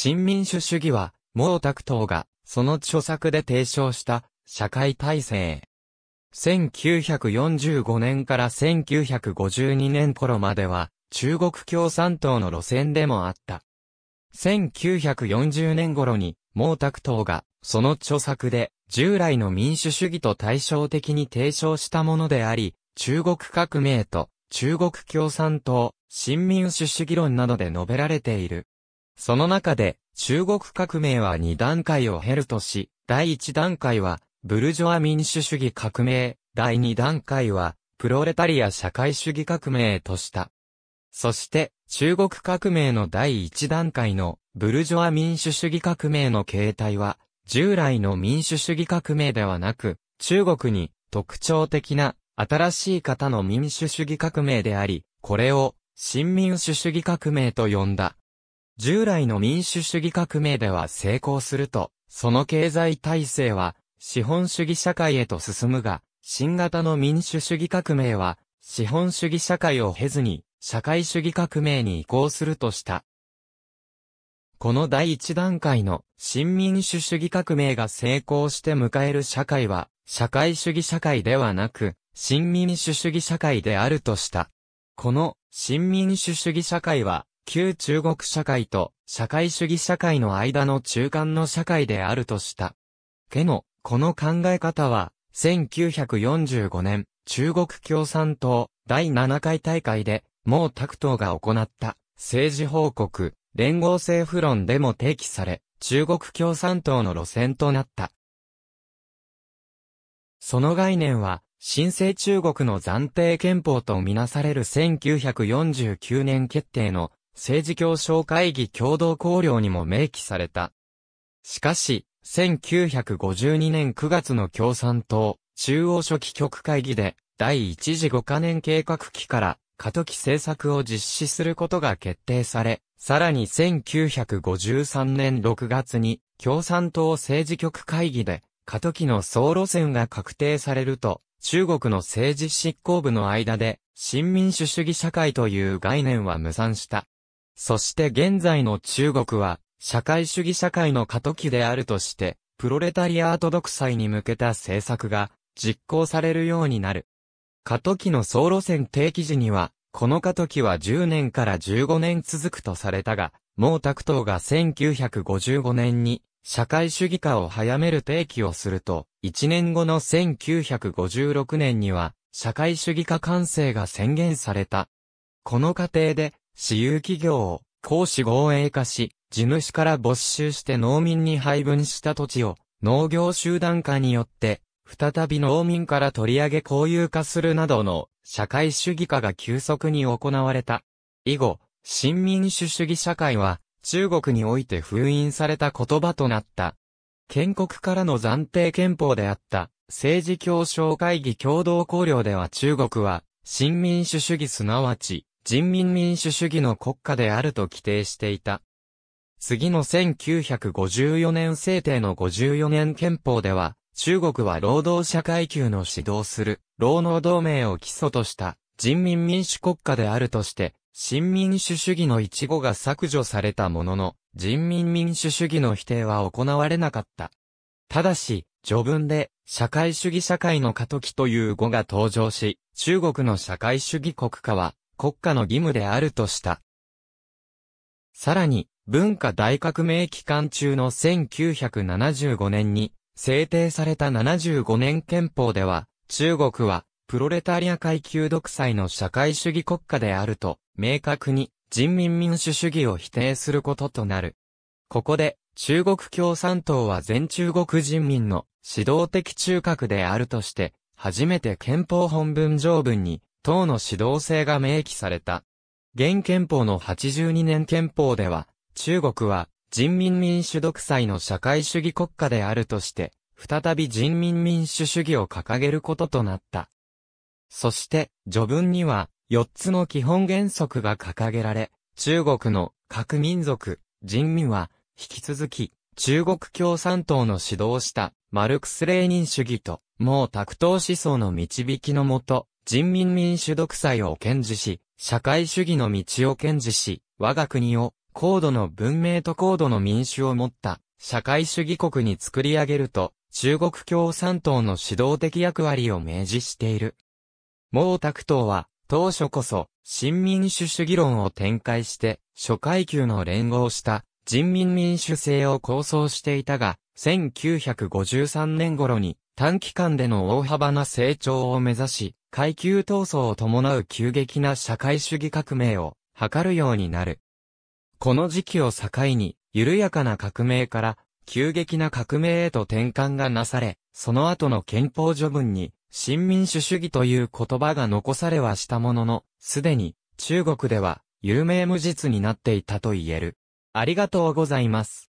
新民主主義は、毛沢東が、その著作で提唱した、社会体制。1945年から1952年頃までは、中国共産党の路線でもあった。1940年頃に、毛沢東が、その著作で、従来の民主主義と対照的に提唱したものであり、中国革命と、中国共産党、新民主主義論などで述べられている。その中で、中国革命は2段階を経るとし、第1段階は、ブルジョア民主主義革命、第2段階は、プロレタリア社会主義革命とした。そして、中国革命の第1段階の、ブルジョア民主主義革命の形態は、従来の民主主義革命ではなく、中国に特徴的な新しい型の民主主義革命であり、これを新民主主義革命と呼んだ。従来の民主主義革命では成功すると、その経済体制は資本主義社会へと進むが、新型の民主主義革命は資本主義社会を経ずに社会主義革命に移行するとした。この第一段階の新民主主義革命が成功して迎える社会は、社会主義社会ではなく、新民主主義社会であるとした。この新民主主義社会は、旧中国社会と社会主義社会の間の中間の社会であるとした。けの、この考え方は、1945年、中国共産党第7回大会で、毛沢東が行った政治報告、連合政府論でも提起され、中国共産党の路線となった。その概念は、新生中国の暫定憲法とみなされる1949年決定の政治協商会議共同綱領にも明記された。しかし、1952年9月の共産党中央書記局会議で第一次5カ年計画期から過渡期政策を実施することが決定され、さらに1953年6月に共産党政治局会議で過渡期の総路線が確定されると、中国の政治執行部の間で新民主主義社会という概念は無産した。そして現在の中国は、社会主義社会の過渡期であるとして、プロレタリアート独裁に向けた政策が実行されるようになる。過渡期の総路線定期時には、この過渡期は10年から15年続くとされたが、毛沢東が1955年に社会主義化を早める定期をすると、1年後の1956年には社会主義化完成が宣言された。この過程で私有企業を、公私合営化し、地主から没収して農民に配分した土地を、農業集団化によって、再び農民から取り上げ公有化するなどの社会主義化が急速に行われた。以後、新民主主義社会は中国において封印された言葉となった。建国からの暫定憲法であった政治協商会議共同綱領では中国は新民主主義すなわち人民民主主義の国家であると規定していた。次の1954年制定の54年憲法では、中国は労働者階級の指導する、労働同盟を基礎とした人民民主国家であるとして、新民主主義の一語が削除されたものの、人民民主主義の否定は行われなかった。ただし、序文で、社会主義社会の過渡期という語が登場し、中国の社会主義国家は、国家の義務であるとした。さらに、文化大革命期間中の1975年に制定された75年憲法では、中国はプロレタリア階級独裁の社会主義国家であると、明確に人民民主主義を否定することとなる。ここで、中国共産党は全中国人民の指導的中核であるとして、初めて憲法本文条文に党の指導性が明記された。現憲法の82年憲法では、中国は人民民主独裁の社会主義国家であるとして、再び人民民主主義を掲げることとなった。そして、序文には、4つの基本原則が掲げられ、中国の各民族、人民は、引き続き、中国共産党の指導した、マルクス・レーニン主義と、毛沢東思想の導きのもと、人民民主独裁を堅持し、社会主義の道を堅持し、我が国を高度の文明と高度の民主を持った社会主義国に作り上げると、中国共産党の指導的役割を明示している。毛沢東は、当初こそ、新民主主義論を展開して、諸階級の連合した人民民主制を構想していたが、1953年頃に短期間での大幅な成長を目指し、階級闘争を伴う急激な社会主義革命を図るようになる。この時期を境に、緩やかな革命から急激な革命へと転換がなされ、その後の憲法序文に、新民主主義という言葉が残されはしたものの、すでに中国では有名無実になっていたと言える。ありがとうございます。